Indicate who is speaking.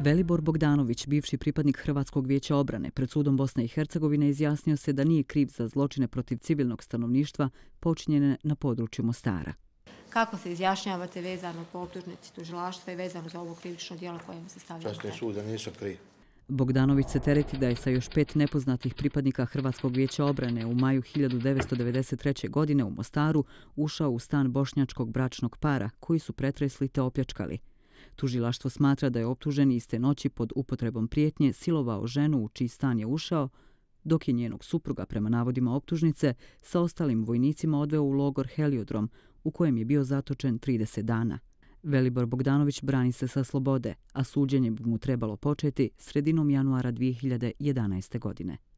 Speaker 1: Velibor Bogdanović, bivši pripadnik Hrvatskog vijeća obrane, pred sudom Bosne i Hercegovine izjasnio se da nije kriv za zločine protiv civilnog stanovništva počinjene na području Mostara.
Speaker 2: Kako se izjašnjavate vezano po optužnici tužilaštva i vezano za ovo krivično dijelo kojim se stavio? Časne
Speaker 3: suze nisu kriv.
Speaker 1: Bogdanović se tereti da je sa još pet nepoznatih pripadnika Hrvatskog vijeća obrane u maju 1993. godine u Mostaru ušao u stan bošnjačkog bračnog para koji su pretresli te opljačkali – Tužilaštvo smatra da je optužen iste noći pod upotrebom prijetnje silovao ženu u čiji stan je ušao, dok je njenog supruga, prema navodima optužnice, sa ostalim vojnicima odveo u logor Heliodrom, u kojem je bio zatočen 30 dana. Velibor Bogdanović brani se sa slobode, a suđenje bi mu
Speaker 4: trebalo početi sredinom januara 2011. godine.